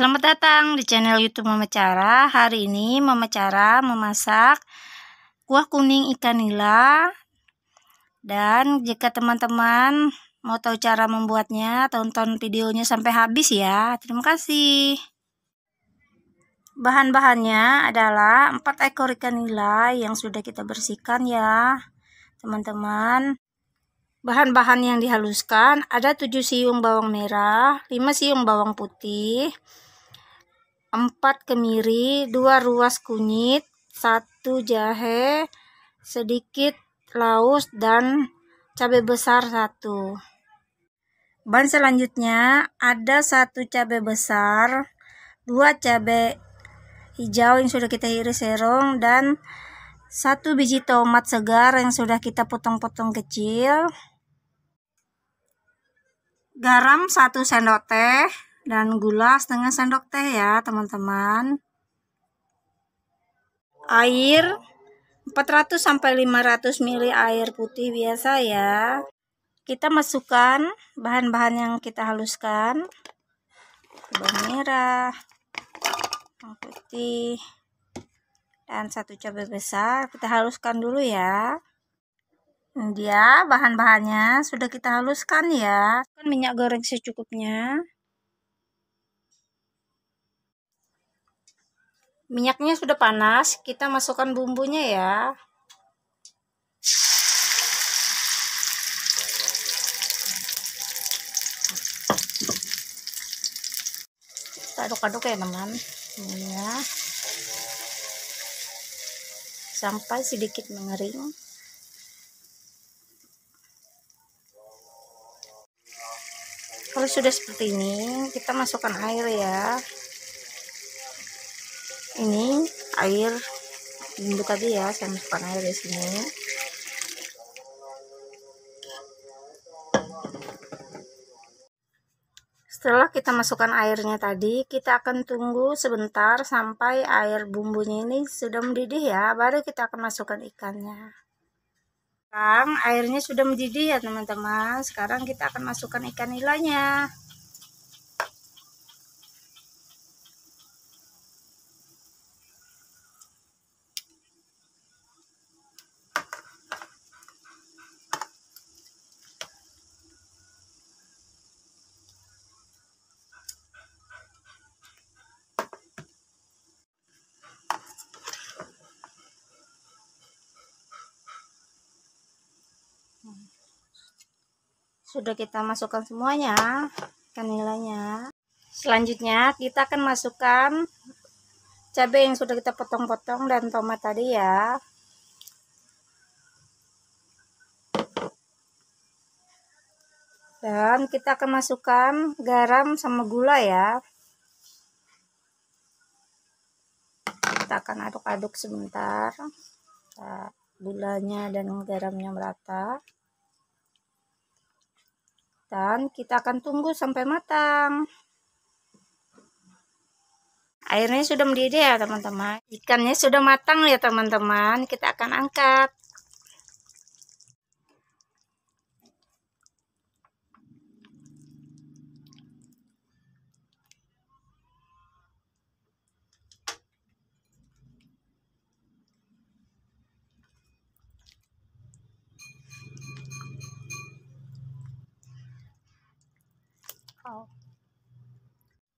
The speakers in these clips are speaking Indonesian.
Selamat datang di channel YouTube Mama Cara. Hari ini Mama Cara memasak kuah kuning ikan nila. Dan jika teman-teman mau tahu cara membuatnya, tonton videonya sampai habis ya. Terima kasih. Bahan-bahannya adalah 4 ekor ikan nila yang sudah kita bersihkan ya, teman-teman. Bahan-bahan yang dihaluskan ada 7 siung bawang merah, 5 siung bawang putih, 4 kemiri, 2 ruas kunyit, 1 jahe, sedikit laus dan cabai besar 1. Bahan selanjutnya ada 1 cabai besar, 2 cabai hijau yang sudah kita iris serong dan 1 biji tomat segar yang sudah kita potong-potong kecil. Garam 1 sendok teh dan gula setengah sendok teh ya teman-teman air 400 sampai 500 ml air putih biasa ya kita masukkan bahan-bahan yang kita haluskan Bawang merah bawang putih dan satu cabai besar kita haluskan dulu ya dia bahan-bahannya sudah kita haluskan ya kan minyak goreng secukupnya Minyaknya sudah panas, kita masukkan bumbunya ya. Kita aduk-aduk ya teman. Ya. Sampai sedikit mengering. Kalau sudah seperti ini, kita masukkan air ya ini air bumbu tadi ya saya masukkan air di sini setelah kita masukkan airnya tadi kita akan tunggu sebentar sampai air bumbunya ini sudah mendidih ya baru kita akan masukkan ikannya sekarang airnya sudah mendidih ya teman-teman sekarang kita akan masukkan ikan nilainya sudah kita masukkan semuanya kanilanya selanjutnya kita akan masukkan cabai yang sudah kita potong-potong dan tomat tadi ya dan kita akan masukkan garam sama gula ya kita akan aduk-aduk sebentar nah, gulanya dan garamnya merata dan kita akan tunggu sampai matang. Airnya sudah mendidih ya teman-teman. Ikannya sudah matang ya teman-teman. Kita akan angkat.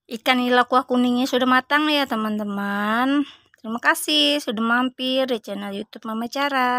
Ikan nila kuah kuningnya sudah matang ya teman-teman. Terima kasih sudah mampir di channel YouTube Mama Cara.